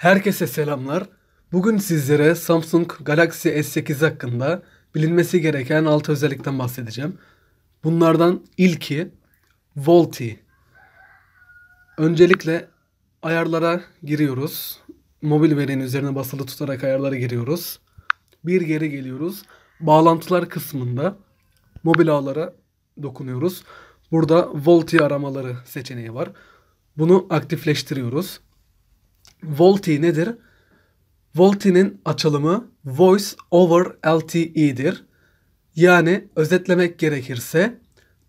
Herkese selamlar. Bugün sizlere Samsung Galaxy S8 hakkında bilinmesi gereken 6 özellikten bahsedeceğim. Bunlardan ilki Volti. Öncelikle ayarlara giriyoruz. Mobil verinin üzerine basılı tutarak ayarlara giriyoruz. Bir geri geliyoruz. Bağlantılar kısmında mobil ağlara dokunuyoruz. Burada Volti aramaları seçeneği var. Bunu aktifleştiriyoruz. VoLTE nedir? VoLTE'nin açılımı Voice over LTE'dir. Yani özetlemek gerekirse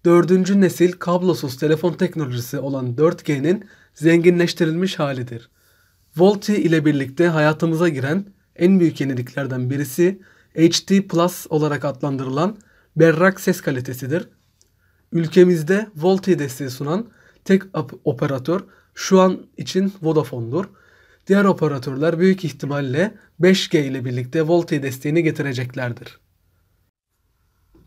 dördüncü nesil kablosuz telefon teknolojisi olan 4G'nin zenginleştirilmiş halidir. VoLTE ile birlikte hayatımıza giren en büyük yeniliklerden birisi HD Plus olarak adlandırılan berrak ses kalitesidir. Ülkemizde VoLTE desteği sunan tek operatör şu an için Vodafone'dur. Diğer operatörler büyük ihtimalle 5G ile birlikte VoLTE desteğini getireceklerdir.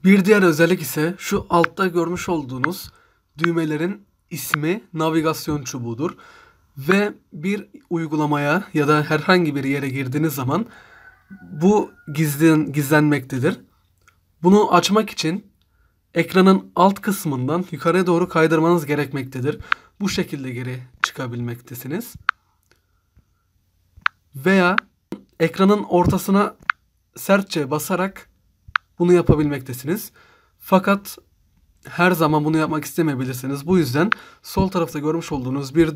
Bir diğer özellik ise şu altta görmüş olduğunuz düğmelerin ismi navigasyon çubuğudur. Ve bir uygulamaya ya da herhangi bir yere girdiğiniz zaman bu gizlen, gizlenmektedir. Bunu açmak için ekranın alt kısmından yukarıya doğru kaydırmanız gerekmektedir. Bu şekilde geri çıkabilmektesiniz veya ekranın ortasına sertçe basarak bunu yapabilmektesiniz. Fakat her zaman bunu yapmak istemeyebilirsiniz. Bu yüzden sol tarafta görmüş olduğunuz bir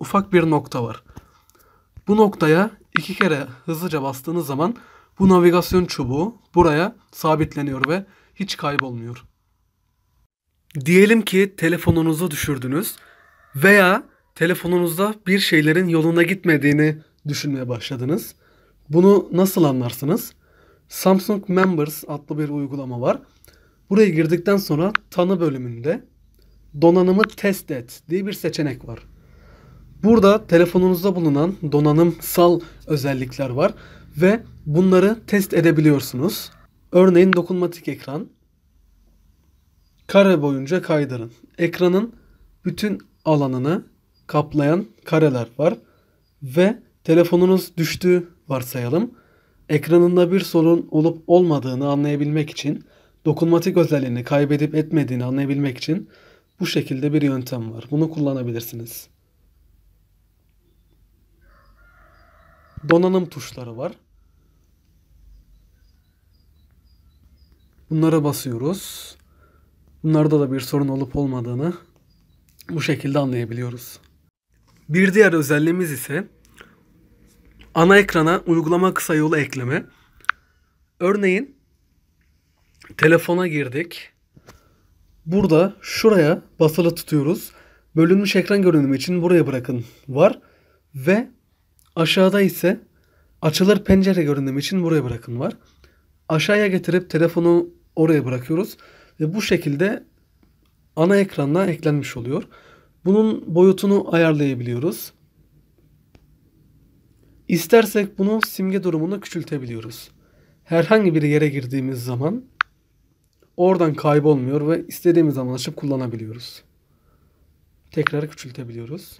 ufak bir nokta var. Bu noktaya iki kere hızlıca bastığınız zaman bu navigasyon çubuğu buraya sabitleniyor ve hiç kaybolmuyor. Diyelim ki telefonunuzu düşürdünüz veya telefonunuzda bir şeylerin yoluna gitmediğini düşünmeye başladınız. Bunu nasıl anlarsınız? Samsung Members adlı bir uygulama var. Buraya girdikten sonra tanı bölümünde donanımı test et diye bir seçenek var. Burada telefonunuzda bulunan donanımsal özellikler var ve bunları test edebiliyorsunuz. Örneğin dokunmatik ekran. Kare boyunca kaydırın. Ekranın bütün alanını kaplayan kareler var ve Telefonunuz düştü varsayalım. Ekranında bir sorun olup olmadığını anlayabilmek için, dokunmatik özelliğini kaybedip etmediğini anlayabilmek için bu şekilde bir yöntem var. Bunu kullanabilirsiniz. Donanım tuşları var. Bunlara basıyoruz. Bunlarda da bir sorun olup olmadığını bu şekilde anlayabiliyoruz. Bir diğer özelliğimiz ise ana ekrana uygulama kısa yolu ekleme. Örneğin telefona girdik. Burada şuraya basılı tutuyoruz. Bölünmüş ekran görünümü için buraya bırakın var. Ve aşağıda ise açılır pencere görünümü için buraya bırakın var. Aşağıya getirip telefonu oraya bırakıyoruz. Ve bu şekilde ana ekranla eklenmiş oluyor. Bunun boyutunu ayarlayabiliyoruz. İstersek bunu simge durumuna küçültebiliyoruz. Herhangi bir yere girdiğimiz zaman oradan kaybolmuyor ve istediğimiz zaman açıp kullanabiliyoruz. Tekrar küçültebiliyoruz.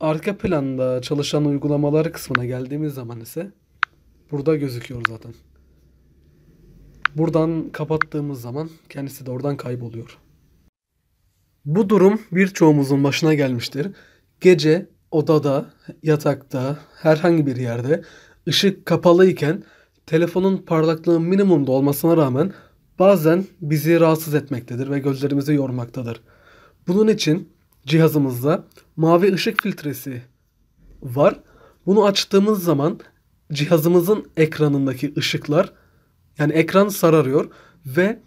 Arka planda çalışan uygulamalar kısmına geldiğimiz zaman ise burada gözüküyor zaten. Buradan kapattığımız zaman kendisi de oradan kayboluyor. Bu durum birçoğumuzun başına gelmiştir. Gece odada, yatakta, herhangi bir yerde ışık kapalı iken telefonun parlaklığı minimumda olmasına rağmen bazen bizi rahatsız etmektedir ve gözlerimizi yormaktadır. Bunun için cihazımızda mavi ışık filtresi var. Bunu açtığımız zaman cihazımızın ekranındaki ışıklar yani ekran sararıyor ve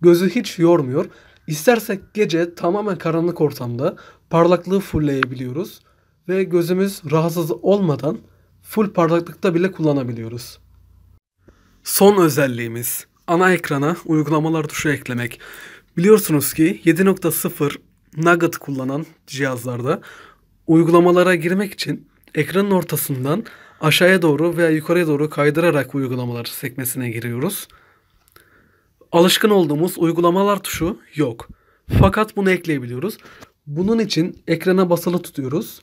gözü hiç yormuyor. İstersek gece tamamen karanlık ortamda parlaklığı fullleyebiliyoruz ve gözümüz rahatsız olmadan full parlaklıkta bile kullanabiliyoruz. Son özelliğimiz ana ekrana uygulamalar tuşu eklemek. Biliyorsunuz ki 7.0 Nugget kullanan cihazlarda uygulamalara girmek için ekranın ortasından aşağıya doğru veya yukarıya doğru kaydırarak uygulamalar sekmesine giriyoruz. Alışkın olduğumuz uygulamalar tuşu yok. Fakat bunu ekleyebiliyoruz. Bunun için ekrana basılı tutuyoruz.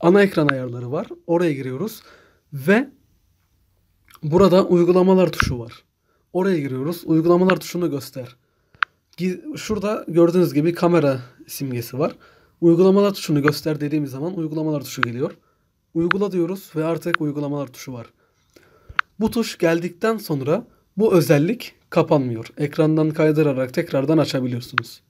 Ana ekran ayarları var. Oraya giriyoruz ve burada uygulamalar tuşu var. Oraya giriyoruz. Uygulamalar tuşunu göster. Şurada gördüğünüz gibi kamera simgesi var. Uygulamalar tuşunu göster dediğimiz zaman uygulamalar tuşu geliyor. Uygula diyoruz ve artık uygulamalar tuşu var. Bu tuş geldikten sonra bu özellik kapanmıyor. Ekrandan kaydırarak tekrardan açabiliyorsunuz.